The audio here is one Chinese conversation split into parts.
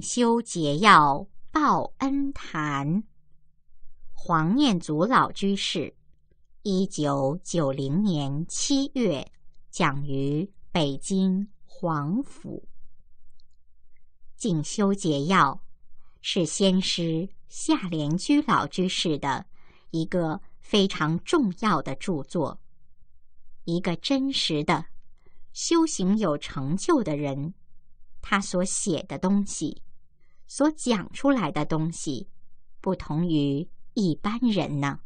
《修解要报恩坛。黄念祖老居士，一九九零年七月讲于北京黄府。《静修解要》是先师夏莲居老居士的一个非常重要的著作，一个真实的修行有成就的人，他所写的东西。所讲出来的东西，不同于一般人呢，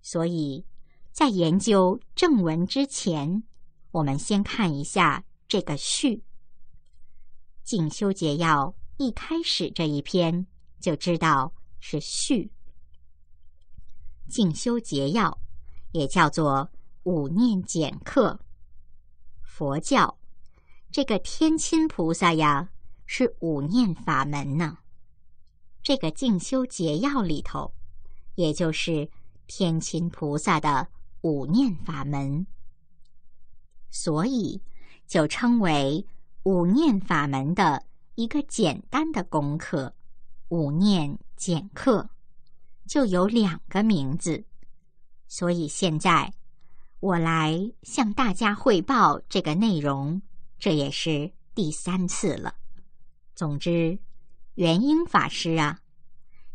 所以，在研究正文之前，我们先看一下这个序。《静修结要》一开始这一篇就知道是序，《静修结要》也叫做《五念简课》，佛教，这个天亲菩萨呀。是五念法门呢，这个静修结要里头，也就是天亲菩萨的五念法门，所以就称为五念法门的一个简单的功课，五念简课就有两个名字，所以现在我来向大家汇报这个内容，这也是第三次了。总之，元英法师啊，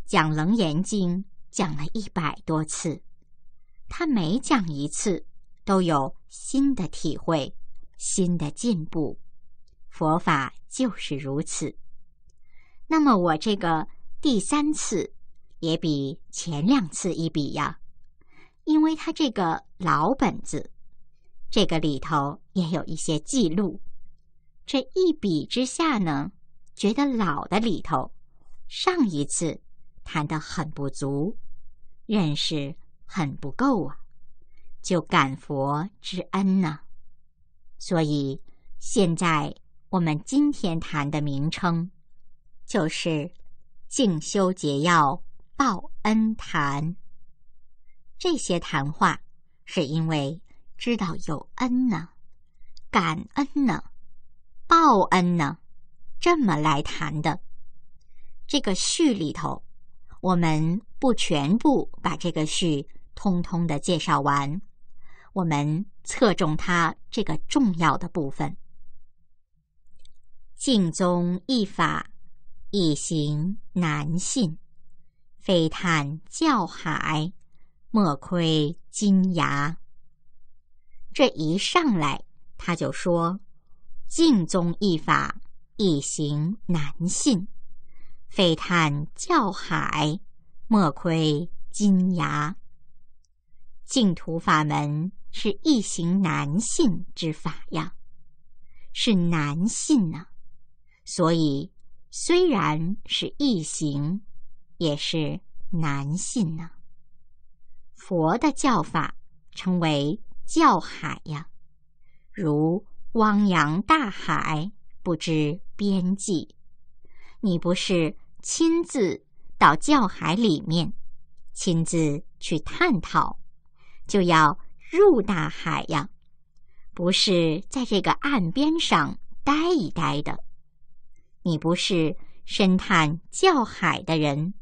讲《楞严经》讲了一百多次，他每讲一次都有新的体会、新的进步，佛法就是如此。那么我这个第三次也比前两次一比呀，因为他这个老本子，这个里头也有一些记录，这一比之下呢。觉得老的里头，上一次谈的很不足，认识很不够啊，就感佛之恩呢。所以，现在我们今天谈的名称就是“静修解药报恩谈”。这些谈话是因为知道有恩呢，感恩呢，报恩呢。这么来谈的，这个序里头，我们不全部把这个序通通的介绍完，我们侧重它这个重要的部分。净宗一法，一行难信，非叹教海，莫窥金牙。这一上来，他就说净宗一法。一行南信，非叹教海，莫亏金牙。净土法门是一行南信之法呀，是南信呢。所以虽然是一行，也是南信呢。佛的教法称为教海呀，如汪洋大海，不知。边际，你不是亲自到教海里面，亲自去探讨，就要入大海呀。不是在这个岸边上待一待的。你不是深探教海的人，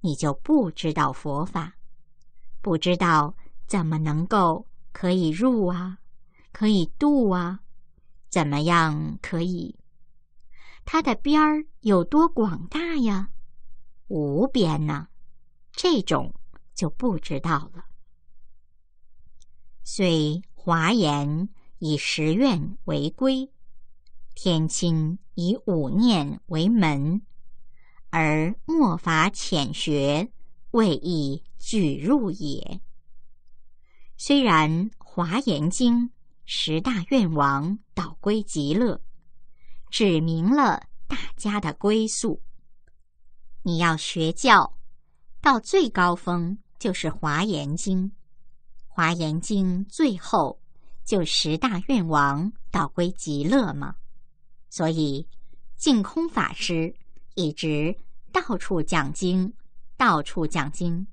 你就不知道佛法，不知道怎么能够可以入啊，可以渡啊，怎么样可以？它的边儿有多广大呀？无边呢？这种就不知道了。虽华严以十愿为归，天亲以五念为门，而末法浅学未易举入也。虽然《华严经》十大愿王导归极乐。指明了大家的归宿。你要学教，到最高峰就是《华严经》，《华严经》最后就十大愿王到归极乐嘛。所以，净空法师一直到处讲经，到处讲经，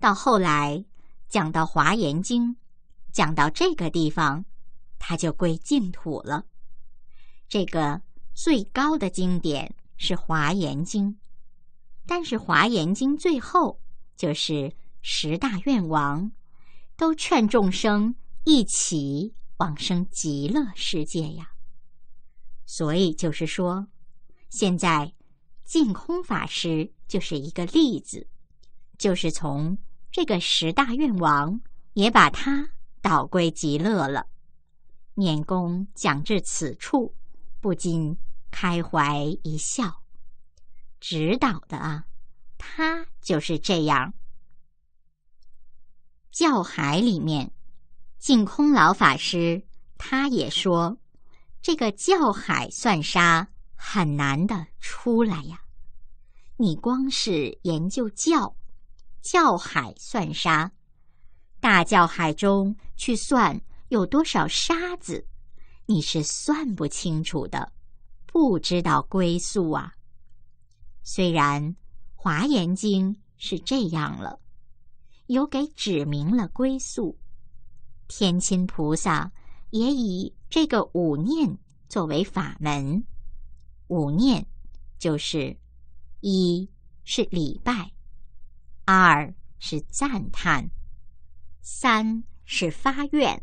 到后来讲到《华严经》，讲到这个地方，他就归净土了。这个最高的经典是《华严经》，但是《华严经》最后就是十大愿王，都劝众生一起往生极乐世界呀。所以就是说，现在净空法师就是一个例子，就是从这个十大愿王也把他导归极乐了。念功讲至此处。不禁开怀一笑。指导的啊，他就是这样。教海里面，净空老法师他也说，这个教海算沙很难的，出来呀！你光是研究教，教海算沙，大教海中去算有多少沙子。你是算不清楚的，不知道归宿啊。虽然《华严经》是这样了，有给指明了归宿。天亲菩萨也以这个五念作为法门，五念就是：一是礼拜，二是赞叹，三是发愿，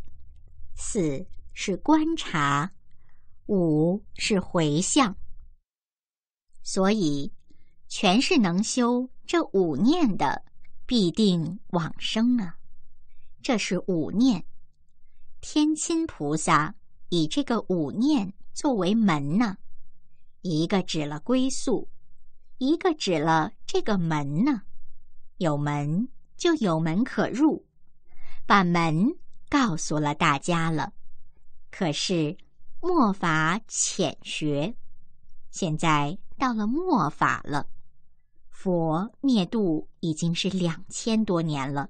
四。是观察，五是回向，所以全是能修这五念的，必定往生啊！这是五念，天亲菩萨以这个五念作为门呢，一个指了归宿，一个指了这个门呢。有门就有门可入，把门告诉了大家了。可是，末法浅学，现在到了末法了。佛灭度已经是两千多年了，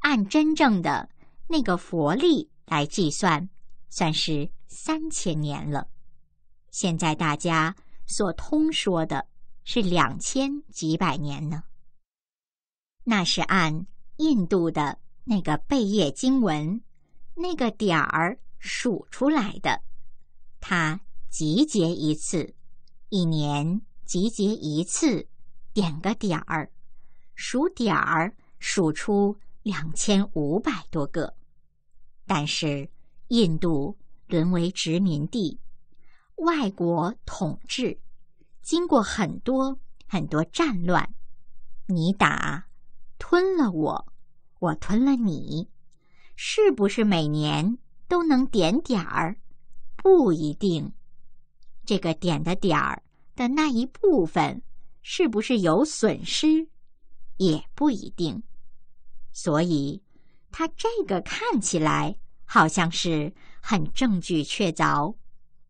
按真正的那个佛力来计算，算是三千年了。现在大家所通说的是两千几百年呢？那是按印度的那个贝叶经文那个点儿。数出来的，他集结一次，一年集结一次，点个点儿，数点儿，数出两千五百多个。但是印度沦为殖民地，外国统治，经过很多很多战乱，你打吞了我，我吞了你，是不是每年？都能点点儿，不一定。这个点的点儿的那一部分是不是有损失，也不一定。所以，它这个看起来好像是很证据确凿，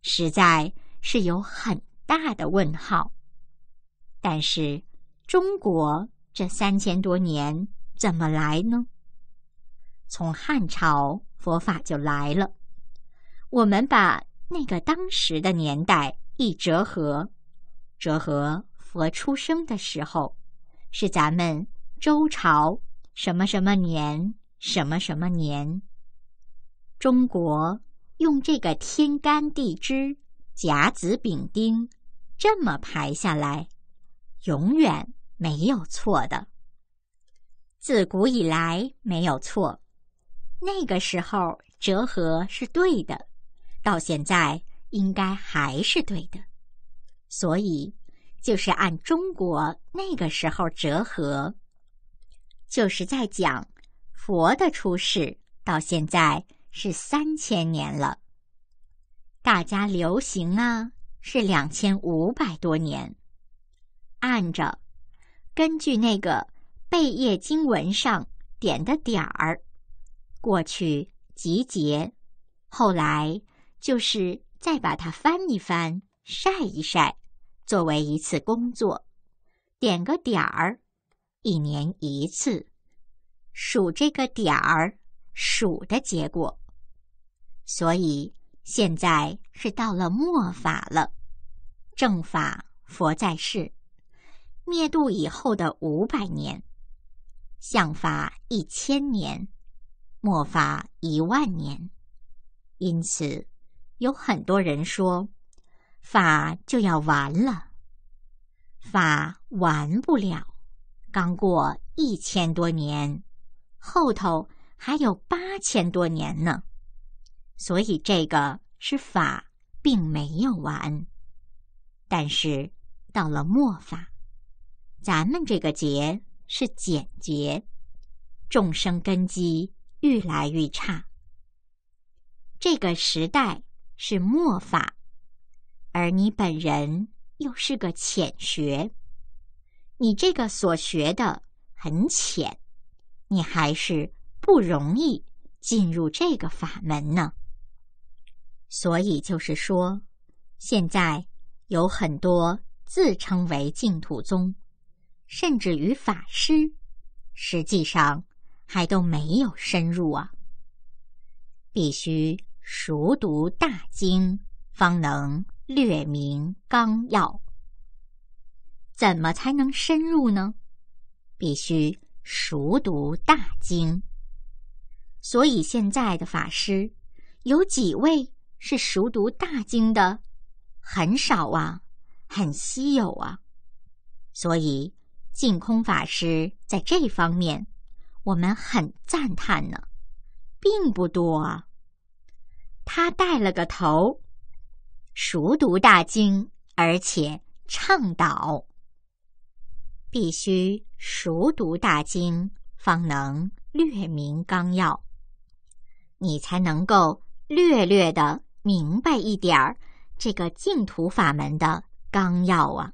实在是有很大的问号。但是，中国这三千多年怎么来呢？从汉朝。佛法就来了。我们把那个当时的年代一折合，折合佛出生的时候，是咱们周朝什么什么年，什么什么年。中国用这个天干地支、甲子、丙丁这么排下来，永远没有错的，自古以来没有错。那个时候折合是对的，到现在应该还是对的，所以就是按中国那个时候折合，就是在讲佛的出世到现在是三千年了。大家流行啊是两千五百多年，按着根据那个贝叶经文上点的点儿。过去集结，后来就是再把它翻一翻、晒一晒，作为一次工作，点个点儿，一年一次，数这个点儿数的结果。所以现在是到了末法了，正法佛在世，灭度以后的五百年，相法一千年。末法一万年，因此有很多人说法就要完了，法完不了，刚过一千多年，后头还有八千多年呢，所以这个是法并没有完，但是到了末法，咱们这个劫是简劫，众生根基。愈来愈差。这个时代是末法，而你本人又是个浅学，你这个所学的很浅，你还是不容易进入这个法门呢。所以就是说，现在有很多自称为净土宗，甚至于法师，实际上。还都没有深入啊，必须熟读大经，方能略明纲要。怎么才能深入呢？必须熟读大经。所以现在的法师，有几位是熟读大经的？很少啊，很稀有啊。所以净空法师在这方面。我们很赞叹呢，并不多。他带了个头，熟读大经，而且倡导必须熟读大经，方能略明纲要。你才能够略略的明白一点儿这个净土法门的纲要啊，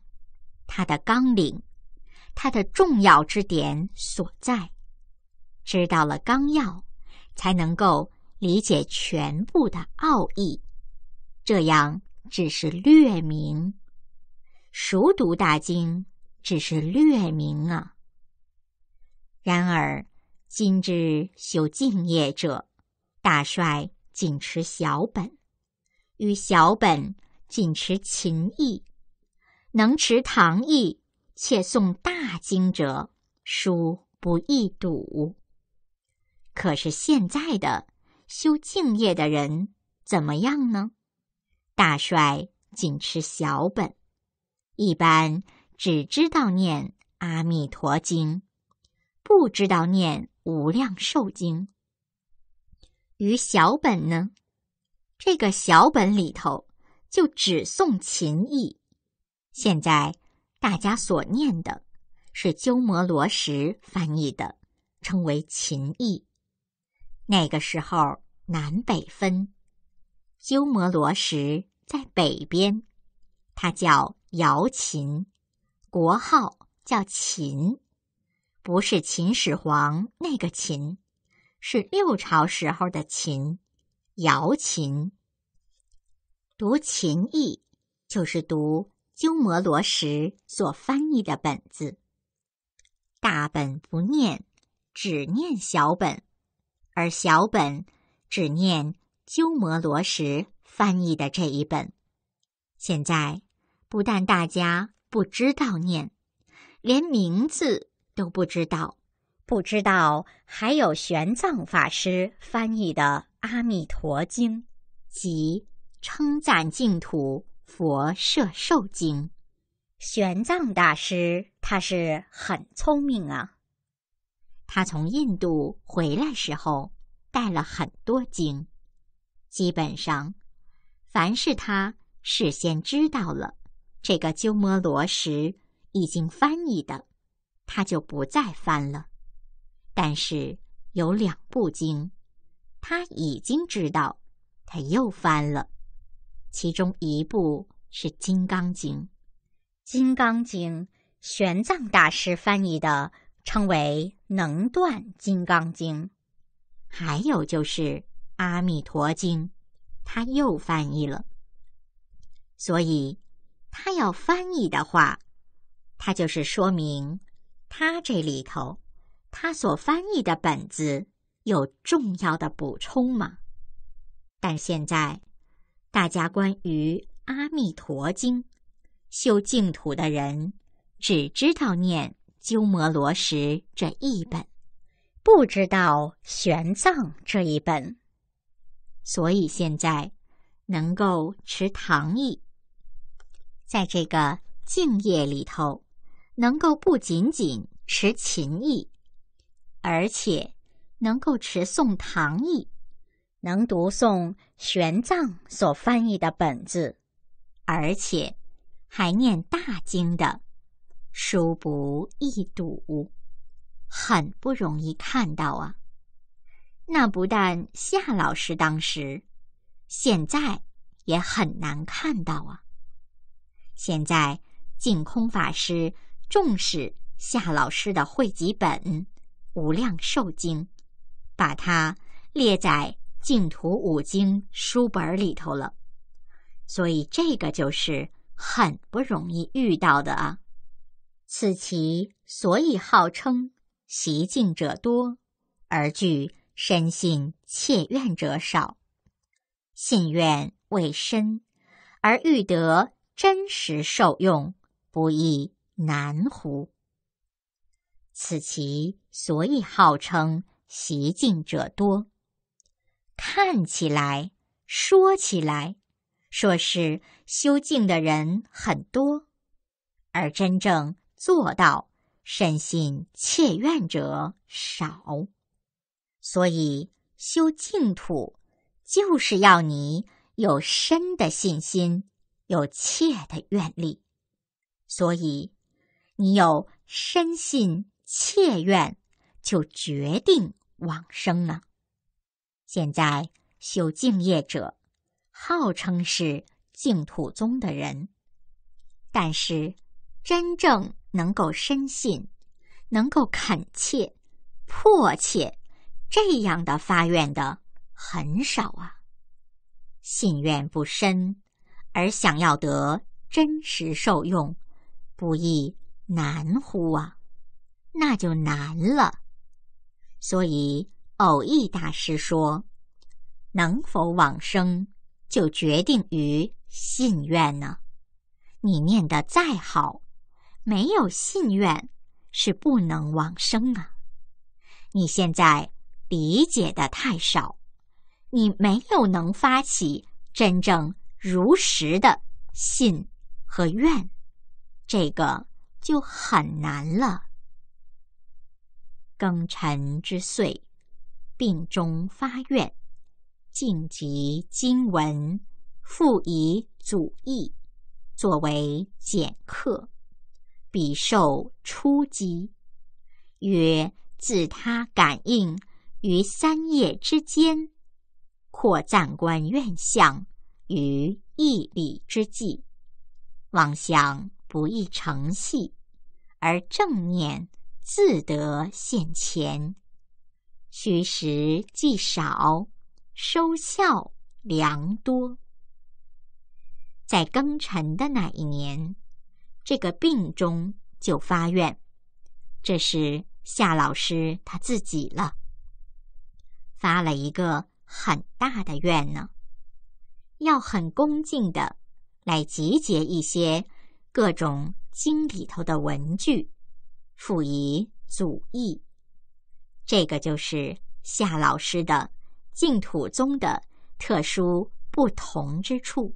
它的纲领，它的重要之点所在。知道了纲要，才能够理解全部的奥义。这样只是略明，熟读大经只是略明啊。然而今之修敬业者，大帅仅持小本，与小本仅持情意，能持唐意且诵大经者，殊不易睹。可是现在的修净业的人怎么样呢？大帅仅持小本，一般只知道念《阿弥陀经》，不知道念《无量寿经》。于小本呢？这个小本里头就只诵《琴意。现在大家所念的是鸠摩罗什翻译的，称为《琴意。那个时候南北分，鸠摩罗什在北边，他叫瑶琴，国号叫秦，不是秦始皇那个秦，是六朝时候的秦，瑶琴。读秦意》，就是读鸠摩罗什所翻译的本子，大本不念，只念小本。而小本只念鸠摩罗什翻译的这一本，现在不但大家不知道念，连名字都不知道。不知道还有玄奘法师翻译的《阿弥陀经》即称赞净土佛摄受经》。玄奘大师他是很聪明啊。他从印度回来时候，带了很多经。基本上，凡是他事先知道了，这个鸠摩罗什已经翻译的，他就不再翻了。但是有两部经，他已经知道，他又翻了。其中一部是《金刚经》，《金刚经》，玄奘大师翻译的。称为能断金刚经，还有就是阿弥陀经，他又翻译了。所以，他要翻译的话，他就是说明他这里头，他所翻译的本子有重要的补充嘛？但现在，大家关于阿弥陀经修净土的人，只知道念。鸠摩罗什这一本，不知道玄奘这一本，所以现在能够持唐译，在这个静夜里头，能够不仅仅持秦译，而且能够持诵唐译，能读诵玄奘所翻译的本子，而且还念大经的。殊不易睹，很不容易看到啊！那不但夏老师当时，现在也很难看到啊。现在净空法师重视夏老师的汇集本《无量寿经》，把它列在净土五经书本里头了，所以这个就是很不容易遇到的啊。此其所以号称习静者多，而具深信切愿者少。信愿未深，而欲得真实受用，不易难乎？此其所以号称习静者多。看起来、说起来，说是修静的人很多，而真正。做到深信切愿者少，所以修净土就是要你有深的信心，有切的愿力。所以你有深信切愿，就决定往生了。现在修净业者，号称是净土宗的人，但是真正。能够深信，能够恳切、迫切，这样的发愿的很少啊。信愿不深，而想要得真实受用，不亦难乎啊？那就难了。所以偶益大师说：“能否往生，就决定于信愿呢？你念得再好。”没有信愿，是不能往生啊！你现在理解的太少，你没有能发起真正如实的信和愿，这个就很难了。庚辰之岁，病中发愿，静及经文，复以祖义作为简课。彼受初机，曰：自他感应于三业之间，或暂观愿相于一理之际，妄想不易成系，而正念自得现前，虚实既少，收效良多。在庚辰的那一年。这个病中就发愿，这是夏老师他自己了，发了一个很大的愿呢，要很恭敬的来集结一些各种经里头的文具，辅以祖义。这个就是夏老师的净土宗的特殊不同之处，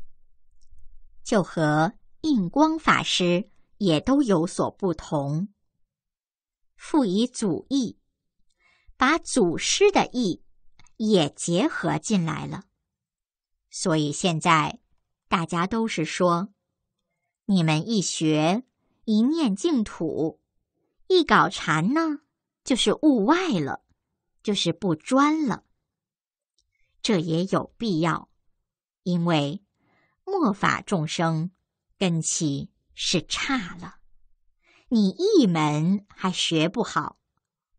就和。印光法师也都有所不同，复以祖意，把祖师的意也结合进来了。所以现在大家都是说：你们一学一念净土，一搞禅呢，就是物外了，就是不专了。这也有必要，因为末法众生。根气是差了，你一门还学不好，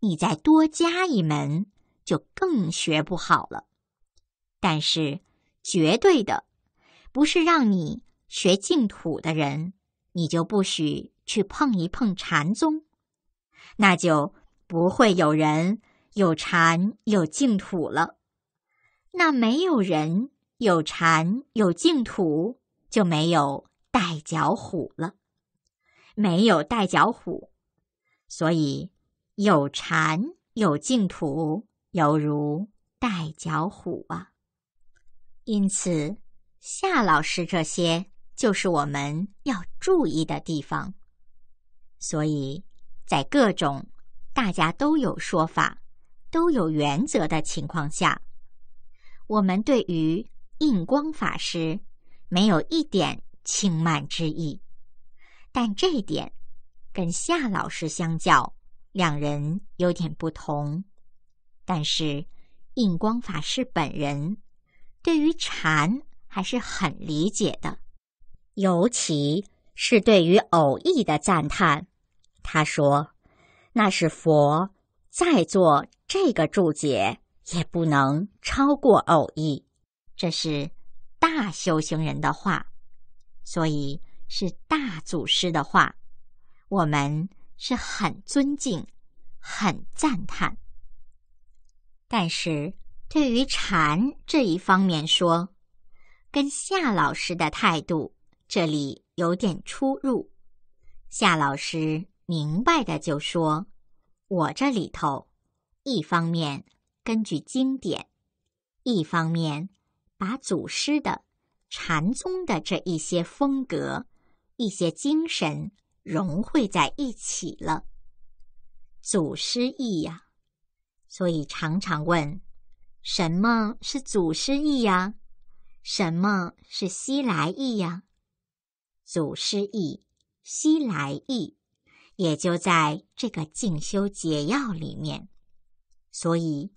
你再多加一门就更学不好了。但是，绝对的，不是让你学净土的人，你就不许去碰一碰禅宗，那就不会有人有禅有净土了。那没有人有禅有净土，就没有。带脚虎了，没有带脚虎，所以有禅有净土，犹如带脚虎啊。因此，夏老师这些就是我们要注意的地方。所以在各种大家都有说法、都有原则的情况下，我们对于印光法师没有一点。轻慢之意，但这点跟夏老师相较，两人有点不同。但是印光法师本人对于禅还是很理解的，尤其是对于偶意的赞叹，他说：“那是佛再做这个注解，也不能超过偶意。”这是大修行人的话。所以是大祖师的话，我们是很尊敬、很赞叹。但是对于禅这一方面说，跟夏老师的态度这里有点出入。夏老师明白的就说：“我这里头，一方面根据经典，一方面把祖师的。”禅宗的这一些风格、一些精神融汇在一起了，祖师意呀，所以常常问：什么是祖师意呀？什么是西来意呀？祖师意、西来意，也就在这个《静修解要》里面。所以，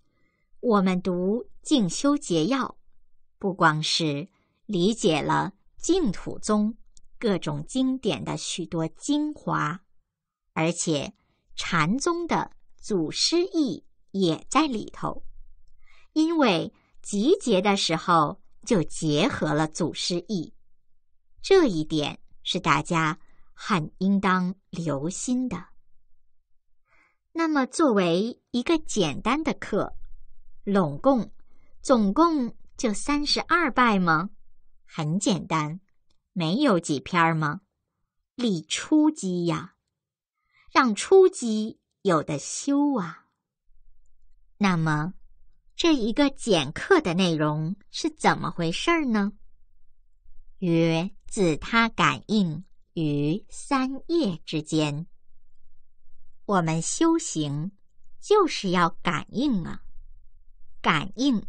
我们读《静修解要》，不光是。理解了净土宗各种经典的许多精华，而且禅宗的祖师意也在里头，因为集结的时候就结合了祖师意，这一点是大家很应当留心的。那么，作为一个简单的课，拢共总共就三十二拜吗？很简单，没有几篇儿吗？立初级呀，让初级有的修啊。那么，这一个简课的内容是怎么回事儿呢？曰：自他感应于三业之间。我们修行就是要感应啊，感应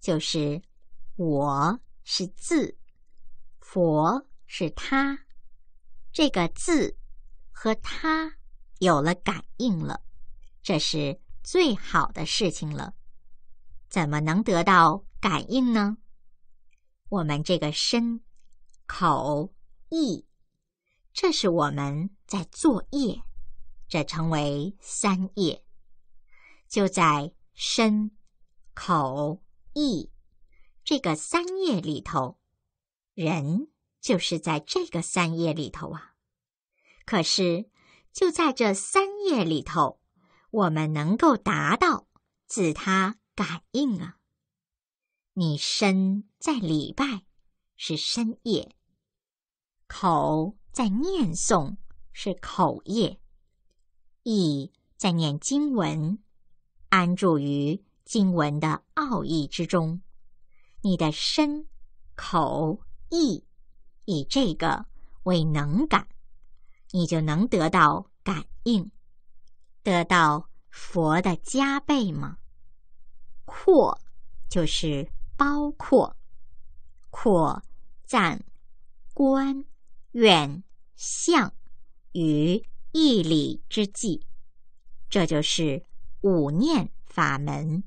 就是我，是自。佛是他，这个字和他有了感应了，这是最好的事情了。怎么能得到感应呢？我们这个身、口、意，这是我们在作业，这称为三业。就在身、口、意这个三业里头。人就是在这个三页里头啊，可是就在这三页里头，我们能够达到自他感应啊。你身在礼拜是身业，口在念诵是口业，意在念经文，安住于经文的奥义之中，你的身、口。意以这个为能感，你就能得到感应，得到佛的加倍吗？扩就是包括扩赞观愿相于义理之际，这就是五念法门。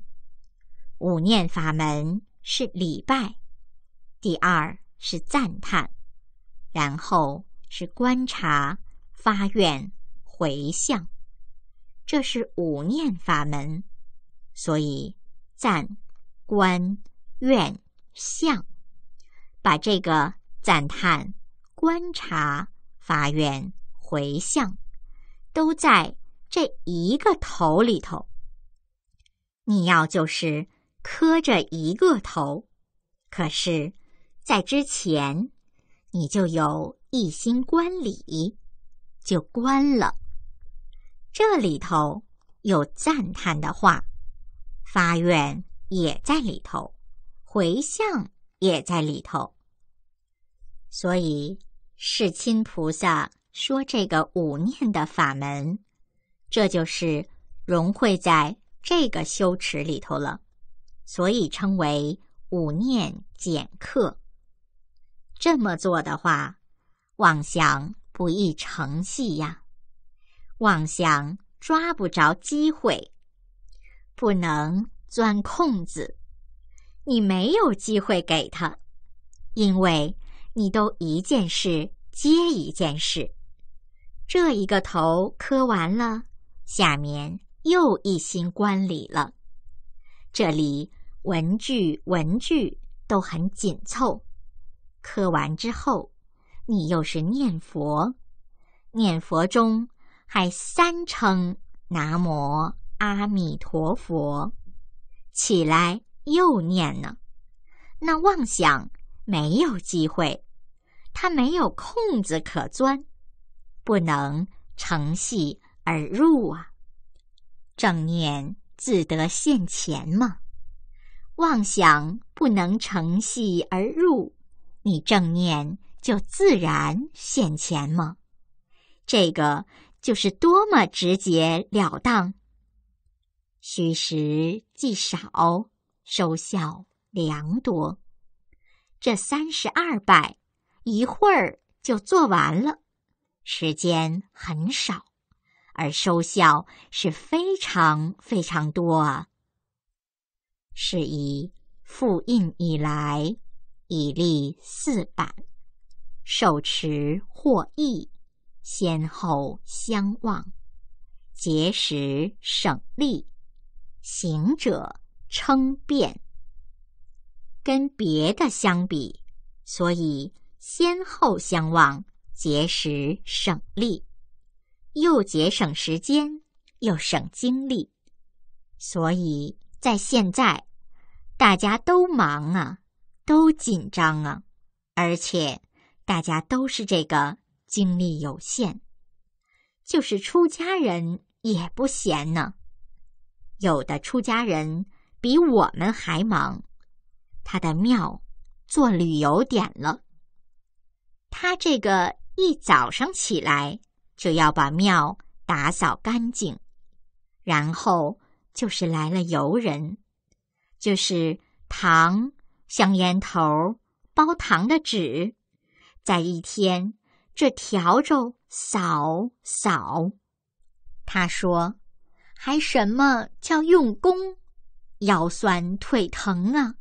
五念法门是礼拜。第二。是赞叹，然后是观察、发愿、回向，这是五念法门。所以赞、观、愿、相，把这个赞叹、观察、发愿、回向，都在这一个头里头。你要就是磕着一个头，可是。在之前，你就有一心观理，就观了。这里头有赞叹的话，发愿也在里头，回向也在里头。所以世亲菩萨说这个五念的法门，这就是融汇在这个修持里头了，所以称为五念简克。这么做的话，妄想不易成器呀。妄想抓不着机会，不能钻空子。你没有机会给他，因为你都一件事接一件事，这一个头磕完了，下面又一心观礼了。这里文具文具都很紧凑。磕完之后，你又是念佛，念佛中还三称“南无阿弥陀佛”，起来又念呢。那妄想没有机会，他没有空子可钻，不能乘隙而入啊！正念自得现前嘛，妄想不能乘隙而入。你正念就自然现前吗？这个就是多么直截了当，虚实既少，收效良多。这三十二拜一会儿就做完了，时间很少，而收效是非常非常多啊！是以复印以来。以立四板，手持或益，先后相望，节识省力，行者称便。跟别的相比，所以先后相望，节识省力，又节省时间，又省精力。所以在现在，大家都忙啊。都紧张啊，而且大家都是这个精力有限，就是出家人也不闲呢。有的出家人比我们还忙，他的庙做旅游点了，他这个一早上起来就要把庙打扫干净，然后就是来了游人，就是唐。香烟头包糖的纸，在一天这笤帚扫扫，他说：“还什么叫用功？腰酸腿疼啊，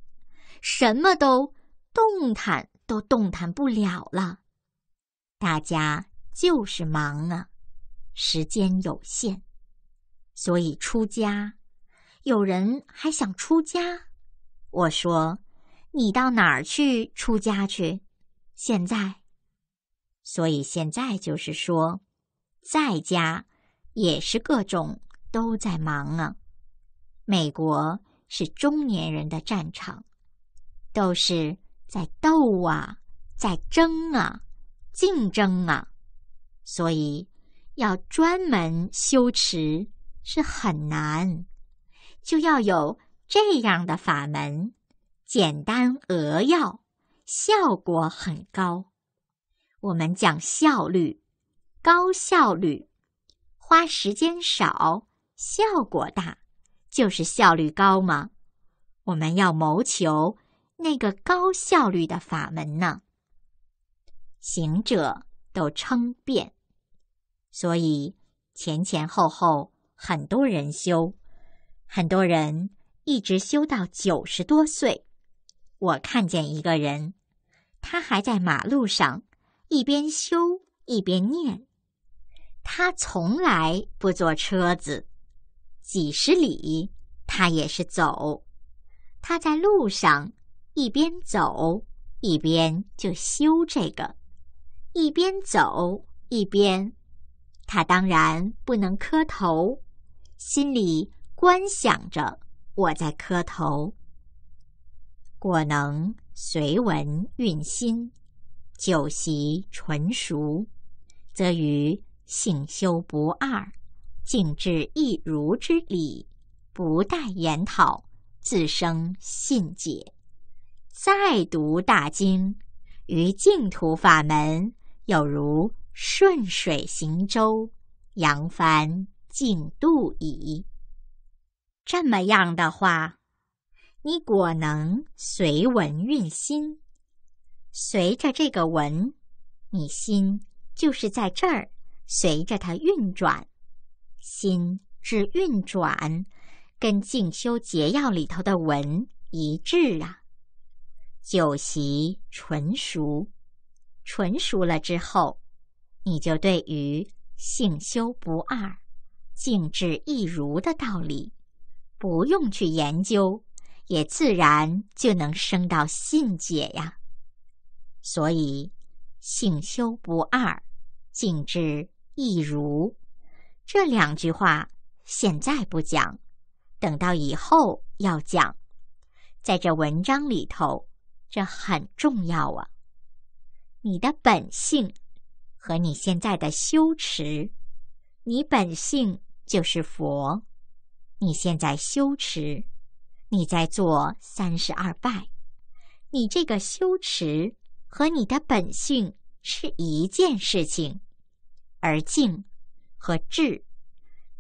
什么都动弹都动弹不了了。”大家就是忙啊，时间有限，所以出家，有人还想出家，我说。你到哪儿去出家去？现在，所以现在就是说，在家也是各种都在忙啊。美国是中年人的战场，都是在斗啊，在争啊，竞争啊。所以要专门修持是很难，就要有这样的法门。简单扼要，效果很高。我们讲效率，高效率，花时间少，效果大，就是效率高嘛。我们要谋求那个高效率的法门呢？行者都称变，所以前前后后很多人修，很多人一直修到九十多岁。我看见一个人，他还在马路上一边修一边念。他从来不坐车子，几十里他也是走。他在路上一边走一边就修这个，一边走一边，他当然不能磕头，心里观想着我在磕头。果能随文运心，酒席纯熟，则于性修不二，静至一如之理，不待研讨，自生信解。再读大经，于净土法门，有如顺水行舟，扬帆尽渡矣。这么样的话。你果能随文运心，随着这个文，你心就是在这儿，随着它运转。心之运转，跟《静修捷要》里头的文一致啊。酒习纯熟，纯熟了之后，你就对于性修不二、静智一如的道理，不用去研究。也自然就能升到信解呀，所以性修不二，静之亦如。这两句话现在不讲，等到以后要讲。在这文章里头，这很重要啊。你的本性和你现在的修持，你本性就是佛，你现在修持。你在做三十二拜，你这个修持和你的本性是一件事情，而静和智，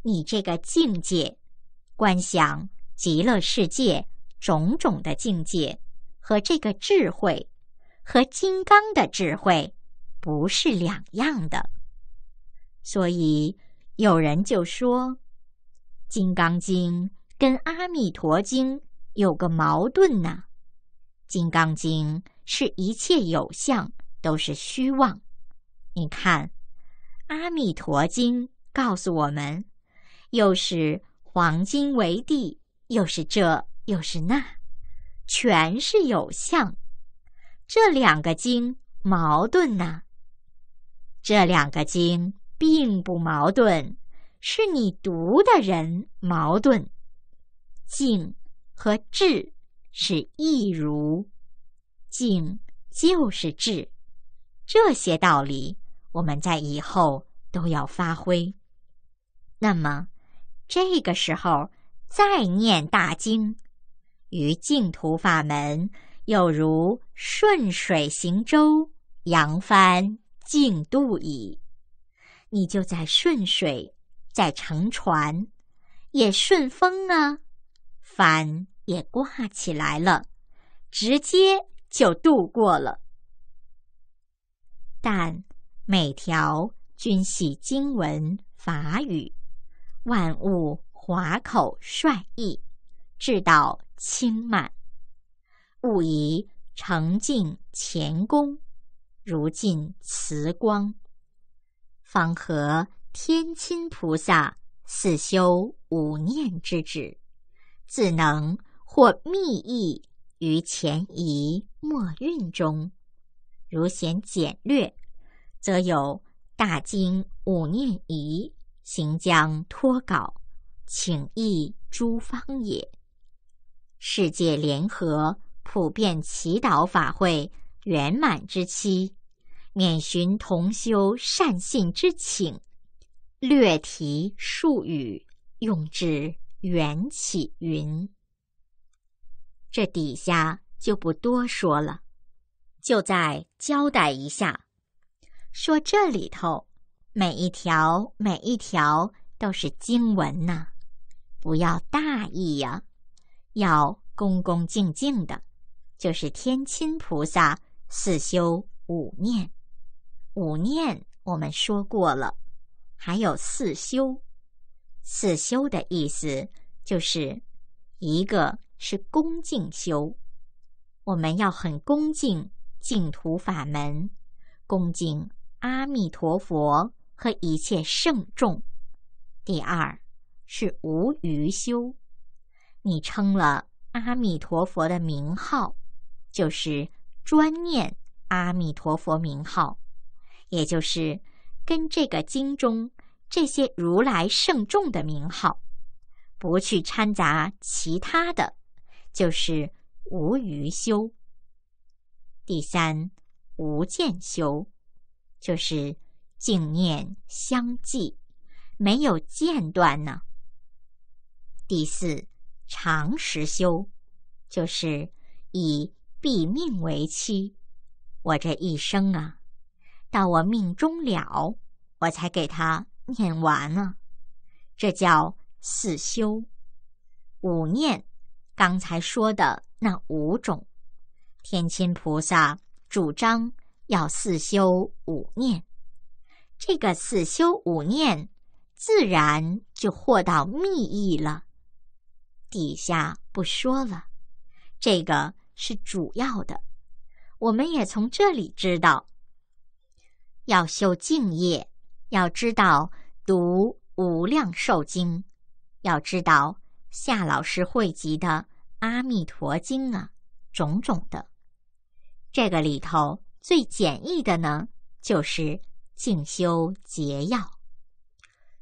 你这个境界观想极乐世界种种的境界和这个智慧，和金刚的智慧不是两样的，所以有人就说《金刚经》。跟《阿弥陀经》有个矛盾呢，《金刚经》是一切有相都是虚妄。你看，《阿弥陀经》告诉我们，又是黄金为地，又是这，又是那，全是有相。这两个经矛盾呢？这两个经并不矛盾，是你读的人矛盾。静和智是一如，静就是智，这些道理我们在以后都要发挥。那么这个时候再念大经，于净土法门又如顺水行舟，扬帆静渡矣。你就在顺水，在乘船，也顺风啊。帆也挂起来了，直接就度过了。但每条均系经文法语，万物华口率意，至道轻慢，勿以诚敬前功，如尽慈光，方合天亲菩萨四修五念之旨。自能或密意于前移末运中，如显简略，则有大经五念仪行将脱稿，请意诸方也。世界联合普遍祈祷法会圆满之期，免寻同修善信之请，略提术语用之。缘起云，这底下就不多说了，就再交代一下。说这里头每一条每一条都是经文呐，不要大意啊，要恭恭敬敬的。就是天亲菩萨四修五念，五念我们说过了，还有四修。四修的意思，就是一个是恭敬修，我们要很恭敬净土法门，恭敬阿弥陀佛和一切圣众；第二是无余修，你称了阿弥陀佛的名号，就是专念阿弥陀佛名号，也就是跟这个经中。这些如来圣众的名号，不去掺杂其他的，就是无余修；第三，无间修，就是净念相继，没有间断呢；第四，常时修，就是以毕命为期，我这一生啊，到我命终了，我才给他。念完了，这叫四修五念。刚才说的那五种，天亲菩萨主张要四修五念。这个四修五念，自然就获到密意了。底下不说了，这个是主要的。我们也从这里知道，要修净业。要知道读《无量寿经》，要知道夏老师汇集的《阿弥陀经》啊，种种的。这个里头最简易的呢，就是静修结要。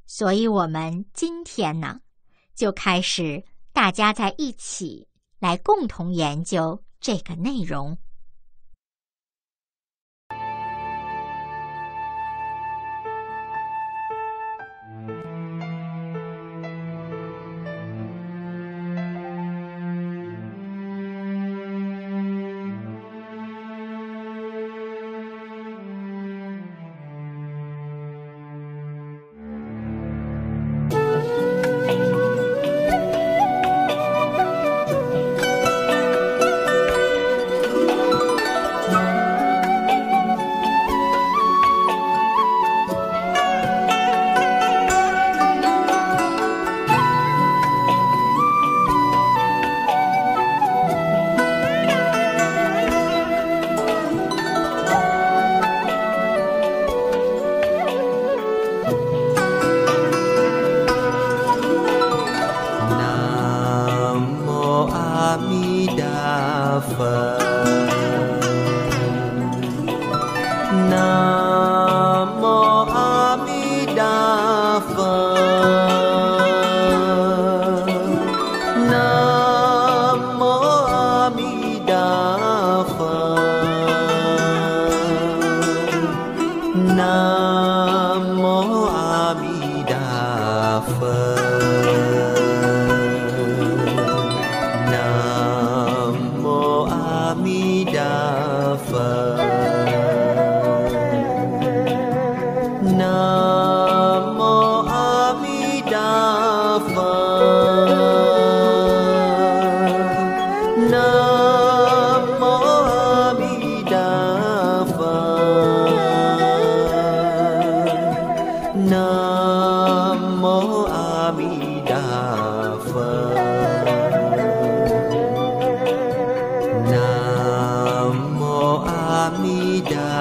所以我们今天呢，就开始大家在一起来共同研究这个内容。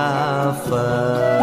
分。